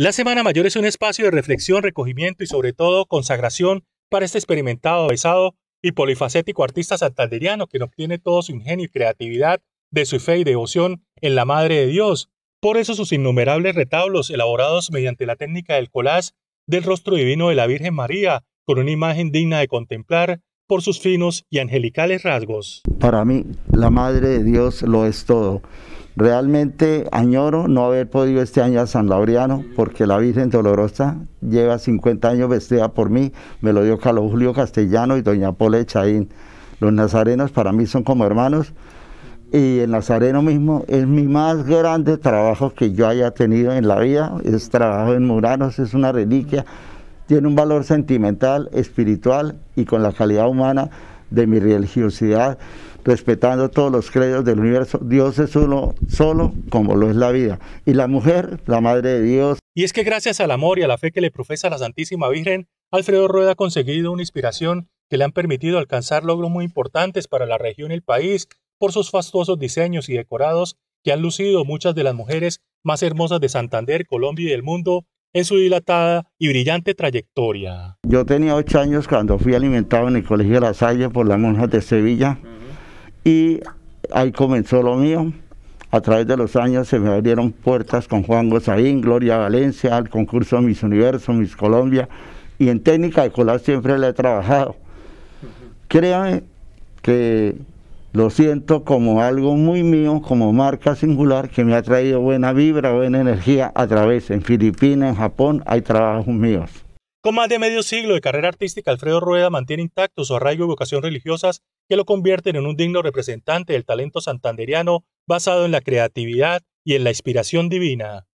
La Semana Mayor es un espacio de reflexión, recogimiento y sobre todo consagración para este experimentado, besado y polifacético artista santanderiano que obtiene todo su ingenio y creatividad de su fe y devoción en la Madre de Dios. Por eso sus innumerables retablos elaborados mediante la técnica del colás del rostro divino de la Virgen María con una imagen digna de contemplar por sus finos y angelicales rasgos. Para mí, la Madre de Dios lo es todo. Realmente añoro no haber podido este año a San Laureano porque la Virgen Dolorosa lleva 50 años vestida por mí, me lo dio Carlos Julio Castellano y doña Pola Chaín. Los nazarenos para mí son como hermanos y el nazareno mismo es mi más grande trabajo que yo haya tenido en la vida, es trabajo en Muranos, es una reliquia, tiene un valor sentimental, espiritual y con la calidad humana de mi religiosidad, respetando todos los credos del universo. Dios es uno solo, como lo es la vida. Y la mujer, la madre de Dios. Y es que gracias al amor y a la fe que le profesa la Santísima Virgen, Alfredo Rueda ha conseguido una inspiración que le han permitido alcanzar logros muy importantes para la región y el país por sus fastuosos diseños y decorados que han lucido muchas de las mujeres más hermosas de Santander, Colombia y del mundo su dilatada y brillante trayectoria. Yo tenía ocho años cuando fui alimentado en el Colegio de la Salle por las monjas de Sevilla y ahí comenzó lo mío. A través de los años se me abrieron puertas con Juan Gozaín, Gloria Valencia, al concurso Miss Universo, Miss Colombia y en técnica de colar siempre le he trabajado. Créame que lo siento como algo muy mío, como marca singular que me ha traído buena vibra, buena energía a través en Filipinas, en Japón, hay trabajos míos. Con más de medio siglo de carrera artística, Alfredo Rueda mantiene intacto su arraigo y vocación religiosas que lo convierten en un digno representante del talento santanderiano basado en la creatividad y en la inspiración divina.